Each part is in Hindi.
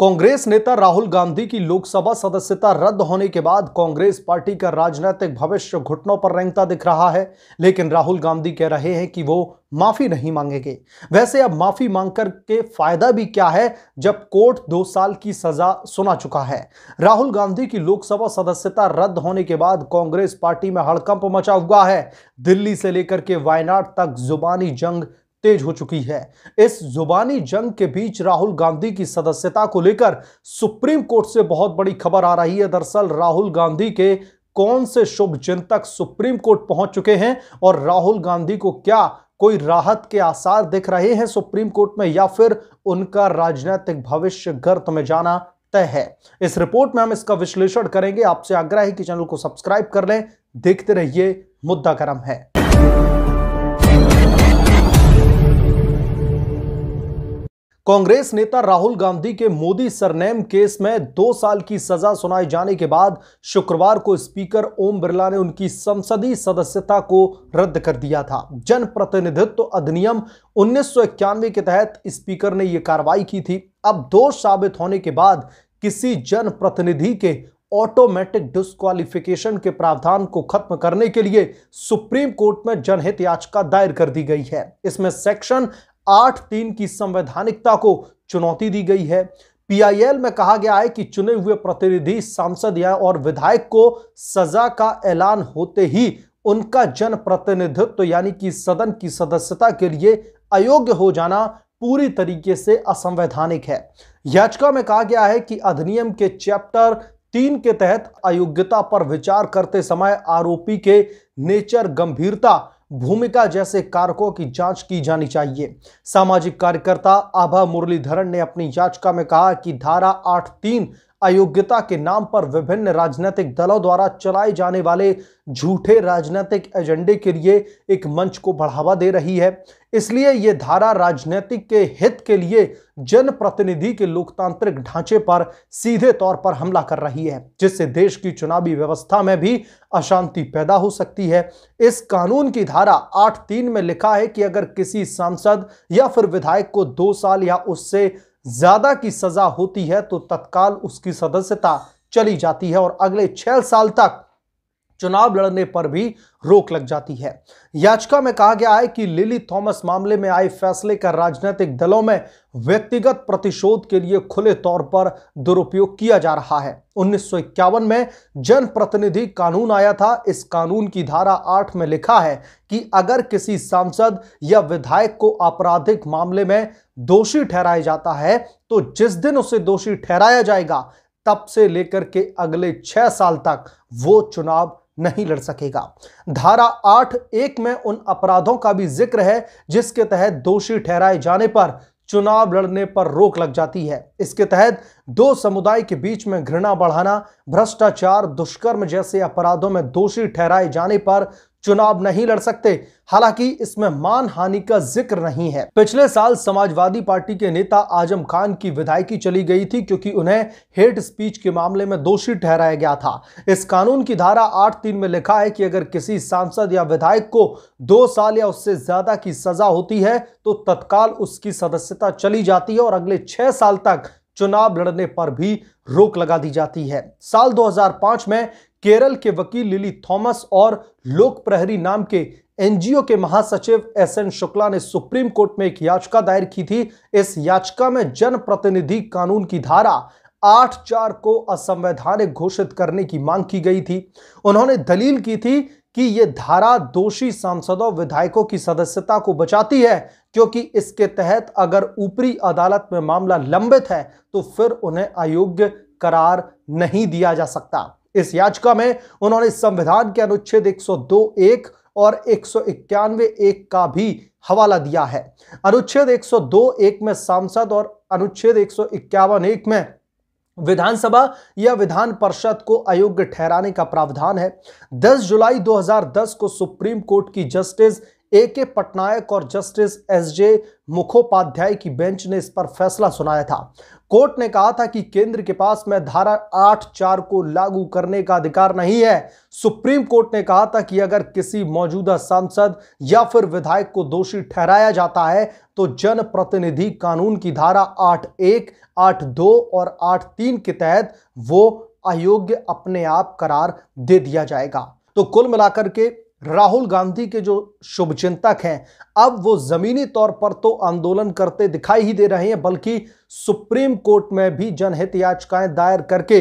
कांग्रेस नेता राहुल गांधी की लोकसभा सदस्यता रद्द होने के बाद कांग्रेस पार्टी का राजनीतिक भविष्य घुटनों पर रेंगता दिख रहा है लेकिन राहुल गांधी कह रहे हैं कि वो माफी नहीं मांगेंगे वैसे अब माफी मांगकर के फायदा भी क्या है जब कोर्ट दो साल की सजा सुना चुका है राहुल गांधी की लोकसभा सदस्यता रद्द होने के बाद कांग्रेस पार्टी में हड़कंप मचा हुआ है दिल्ली से लेकर के वायनाड तक जुबानी जंग तेज हो चुकी है इस जुबानी जंग के बीच राहुल गांधी की सदस्यता को लेकर सुप्रीम कोर्ट से बहुत बड़ी खबर आ रही है दरअसल राहुल गांधी के कौन से शुभ चिंतक सुप्रीम कोर्ट पहुंच चुके हैं और राहुल गांधी को क्या कोई राहत के आसार दिख रहे हैं सुप्रीम कोर्ट में या फिर उनका राजनीतिक भविष्य गर्त में जाना तय है इस रिपोर्ट में हम इसका विश्लेषण करेंगे आपसे आग्रह है कि चैनल को सब्सक्राइब कर लें देखते रहिए मुद्दा क्रम है कांग्रेस नेता राहुल गांधी के मोदी सरनेम केस में दो साल की सजा सुनाए जाने के बाद शुक्रवार को स्पीकर ओम बिरला ने उनकी संसदीय सदस्यता को रद्द कर दिया था जनप्रतिनिधित्व अधिनियम उन्नीस के तहत स्पीकर ने यह कार्रवाई की थी अब दोष साबित होने के बाद किसी जनप्रतिनिधि के ऑटोमेटिक डिस्कालिफिकेशन के प्रावधान को खत्म करने के लिए सुप्रीम कोर्ट में जनहित याचिका दायर कर दी गई है इसमें सेक्शन आठ तीन की संवैधानिकता को चुनौती दी गई है पीआईएल में कहा गया है कि चुने हुए प्रतिनिधि सांसद या और विधायक को सजा का ऐलान होते ही उनका जनप्रतिनिधित्व तो यानी कि सदन की सदस्यता के लिए अयोग्य हो जाना पूरी तरीके से असंवैधानिक है याचिका में कहा गया है कि अधिनियम के चैप्टर तीन के तहत अयोग्यता पर विचार करते समय आरोपी के नेचर गंभीरता भूमिका जैसे कारकों की जांच की जानी चाहिए सामाजिक कार्यकर्ता आभा मुरलीधरन ने अपनी याचिका में कहा कि धारा आठ तीन अयोग्यता के नाम पर विभिन्न राजनीतिक दलों द्वारा चलाए जाने वाले झूठे राजनीतिक एजेंडे के लिए एक मंच को बढ़ावा दे रही है इसलिए ये धारा राजनीतिक के हित के लिए जनप्रतिनिधि के लोकतांत्रिक ढांचे पर सीधे तौर पर हमला कर रही है जिससे देश की चुनावी व्यवस्था में भी अशांति पैदा हो सकती है इस कानून की धारा आठ तीन में लिखा है कि अगर किसी सांसद या फिर विधायक को दो साल या उससे ज्यादा की सजा होती है तो तत्काल उसकी सदस्यता चली जाती है और अगले छह साल तक चुनाव लड़ने पर भी रोक लग जाती है याचिका में कहा गया है कि लिली थॉमस मामले में आए फैसले का राजनीतिक दलों में व्यक्तिगत प्रतिशोध के लिए खुले तौर पर दुरुपयोग किया जा रहा है उन्नीस में जनप्रतिनिधि कानून आया था इस कानून की धारा आठ में लिखा है कि अगर किसी सांसद या विधायक को आपराधिक मामले में दोषी ठहराया जाता है तो जिस दिन उसे दोषी ठहराया जाएगा तब से लेकर के अगले छह साल तक वो चुनाव नहीं लड़ सकेगा धारा आठ एक में उन अपराधों का भी जिक्र है जिसके तहत दोषी ठहराए जाने पर चुनाव लड़ने पर रोक लग जाती है इसके तहत दो समुदाय के बीच में घृणा बढ़ाना भ्रष्टाचार दुष्कर्म जैसे अपराधों में दोषी ठहराए जाने पर चुनाव नहीं लड़ सकते हालांकि इसमें मान हानि का जिक्र नहीं है पिछले साल समाजवादी पार्टी के नेता आजम खान की विधायकी चली गई थी क्योंकि उन्हें हेट स्पीच के मामले में दोषी ठहराया गया था इस कानून की धारा आठ तीन में लिखा है कि अगर किसी सांसद या विधायक को दो साल या उससे ज्यादा की सजा होती है तो तत्काल उसकी सदस्यता चली जाती है और अगले छह साल तक चुनाव लड़ने पर भी रोक लगा दी जाती है साल 2005 में केरल के वकील लिली थॉमस और लोक प्रहरी नाम के एनजीओ के महासचिव एस एन शुक्ला ने सुप्रीम कोर्ट में एक याचिका दायर की थी इस याचिका में जनप्रतिनिधि कानून की धारा आठ चार को असंवैधानिक घोषित करने की मांग की गई थी उन्होंने दलील की थी कि ये धारा दोषी सांसदों विधायकों की सदस्यता को बचाती है क्योंकि इसके तहत अगर ऊपरी अदालत में मामला लंबित है तो फिर उन्हें अयोग्य करार नहीं दिया जा सकता इस याचिका में उन्होंने संविधान के अनुच्छेद 102 एक और एक सौ इक्यानवे एक का भी हवाला दिया है अनुच्छेद 102 एक में सांसद और अनुच्छेद एक सौ इक्यावन एक में विधानसभा या विधान परिषद को अयोग्य ठहराने का प्रावधान है 10 जुलाई 2010 को सुप्रीम कोर्ट की जस्टिस ए के पटनायक और जस्टिस एस जे मुखोपाध्याय की बेंच ने इस पर फैसला सुनाया था कोर्ट ने कहा था कि केंद्र के पास में धारा आठ चार को लागू करने का अधिकार नहीं है सुप्रीम कोर्ट ने कहा था कि अगर किसी मौजूदा सांसद या फिर विधायक को दोषी ठहराया जाता है तो जनप्रतिनिधि कानून की धारा आठ एक आठ दो और आठ तीन के तहत वो अयोग्य अपने आप करार दे दिया जाएगा तो कुल मिलाकर के राहुल गांधी के जो शुभचिंतक हैं अब वो जमीनी तौर पर तो आंदोलन करते दिखाई ही दे रहे हैं बल्कि सुप्रीम कोर्ट में भी जनहित याचिकाएं दायर करके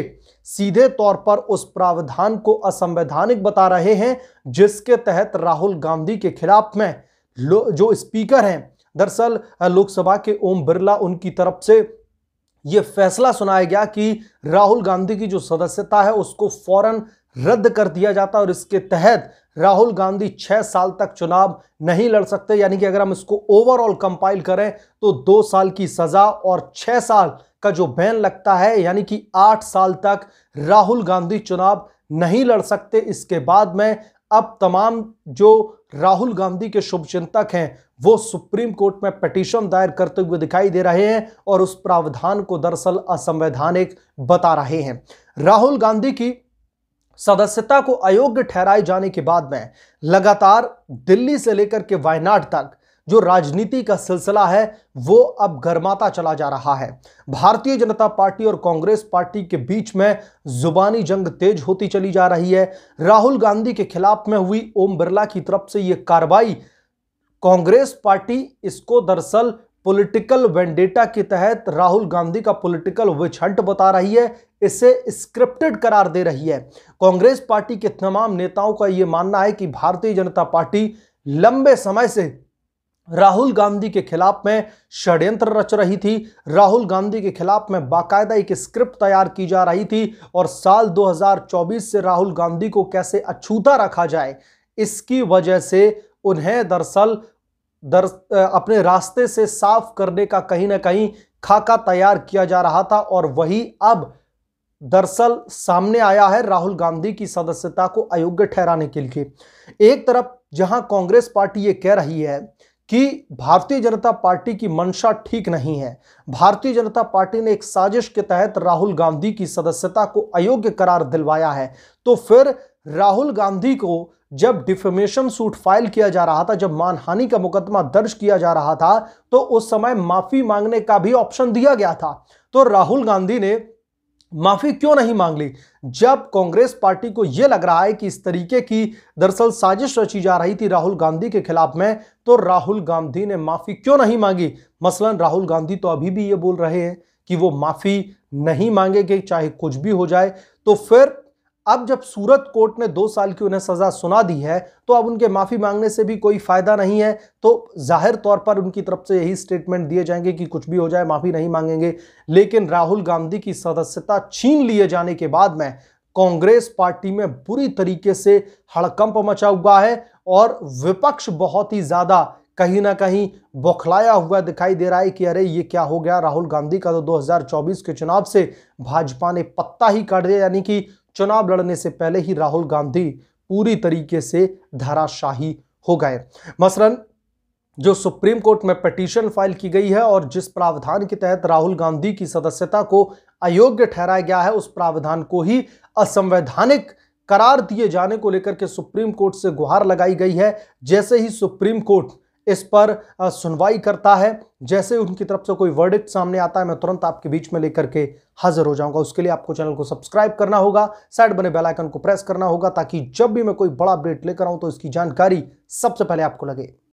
सीधे तौर पर उस प्रावधान को असंवैधानिक बता रहे हैं जिसके तहत राहुल गांधी के खिलाफ में जो स्पीकर हैं दरअसल लोकसभा के ओम बिरला उनकी तरफ से ये फैसला सुनाया गया कि राहुल गांधी की जो सदस्यता है उसको फौरन रद्द कर दिया जाता है और इसके तहत राहुल गांधी छह साल तक चुनाव नहीं लड़ सकते यानी कि अगर हम इसको ओवरऑल कंपाइल करें तो दो साल की सजा और छह साल का जो बैन लगता है यानी कि आठ साल तक राहुल गांधी चुनाव नहीं लड़ सकते इसके बाद में अब तमाम जो राहुल गांधी के शुभचिंतक हैं वो सुप्रीम कोर्ट में पटिशन दायर करते हुए दिखाई दे रहे हैं और उस प्रावधान को दरअसल असंवैधानिक बता रहे हैं राहुल गांधी की सदस्यता को अयोग्य ठहराए जाने के बाद में लगातार दिल्ली से लेकर के वायनाड तक जो राजनीति का सिलसिला है वो अब गर्माता चला जा रहा है भारतीय जनता पार्टी और कांग्रेस पार्टी के बीच में जुबानी जंग तेज होती चली जा रही है राहुल गांधी के खिलाफ में हुई ओम बिरला की तरफ से ये कार्रवाई कांग्रेस पार्टी इसको दरअसल पॉलिटिकल वेंडेटा के तहत राहुल गांधी का पॉलिटिकल विच हंट बता रही है इसे स्क्रिप्टेड करार दे रही है कांग्रेस पार्टी के तमाम नेताओं का यह मानना है कि भारतीय जनता पार्टी लंबे समय से राहुल गांधी के खिलाफ में षड्यंत्र रच रही थी राहुल गांधी के खिलाफ में बाकायदा एक स्क्रिप्ट तैयार की जा रही थी और साल 2024 से राहुल गांधी को कैसे अछूता रखा जाए इसकी वजह से उन्हें दरअसल दर अपने रास्ते से साफ करने का कहीं ना कहीं खाका तैयार किया जा रहा था और वही अब दरअसल सामने आया है राहुल गांधी की सदस्यता को अयोग्य ठहराने के लिए एक तरफ जहां कांग्रेस पार्टी ये कह रही है कि भारतीय जनता पार्टी की मंशा ठीक नहीं है भारतीय जनता पार्टी ने एक साजिश के तहत राहुल गांधी की सदस्यता को अयोग्य करार दिलवाया है तो फिर राहुल गांधी को जब डिफेमेशन सूट फाइल किया जा रहा था जब मानहानि का मुकदमा दर्ज किया जा रहा था तो उस समय माफी मांगने का भी ऑप्शन दिया गया था तो राहुल गांधी ने माफी क्यों नहीं मांग ली जब कांग्रेस पार्टी को यह लग रहा है कि इस तरीके की दरअसल साजिश रची जा रही थी राहुल गांधी के खिलाफ में तो राहुल गांधी ने माफी क्यों नहीं मांगी मसलन राहुल गांधी तो अभी भी ये बोल रहे हैं कि वो माफी नहीं मांगेंगे चाहे कुछ भी हो जाए तो फिर अब जब सूरत कोर्ट ने दो साल की उन्हें सज़ा सुना दी है तो अब उनके माफ़ी मांगने से भी कोई फ़ायदा नहीं है तो जाहिर तौर पर उनकी तरफ से यही स्टेटमेंट दिए जाएंगे कि कुछ भी हो जाए माफ़ी नहीं मांगेंगे लेकिन राहुल गांधी की सदस्यता छीन लिए जाने के बाद में कांग्रेस पार्टी में बुरी तरीके से हड़कंप मचा हुआ है और विपक्ष बहुत ही ज़्यादा कहीं ना कहीं बौखलाया हुआ दिखाई दे रहा है कि अरे ये क्या हो गया राहुल गांधी का तो 2024 के चुनाव से भाजपा ने पत्ता ही काट दिया यानी कि चुनाव लड़ने से पहले ही राहुल गांधी पूरी तरीके से धराशाही हो गए मसलन जो सुप्रीम कोर्ट में पटिशन फाइल की गई है और जिस प्रावधान के तहत राहुल गांधी की सदस्यता को अयोग्य ठहराया गया है उस प्रावधान को ही असंवैधानिक करार दिए जाने को लेकर के सुप्रीम कोर्ट से गुहार लगाई गई है जैसे ही सुप्रीम कोर्ट इस पर सुनवाई करता है जैसे उनकी तरफ से कोई वर्डिक्ट सामने आता है मैं तुरंत आपके बीच में लेकर के हाजिर हो जाऊंगा उसके लिए आपको चैनल को सब्सक्राइब करना होगा साइड बने बेल आइकन को प्रेस करना होगा ताकि जब भी मैं कोई बड़ा अपडेट लेकर आऊं तो इसकी जानकारी सबसे पहले आपको लगे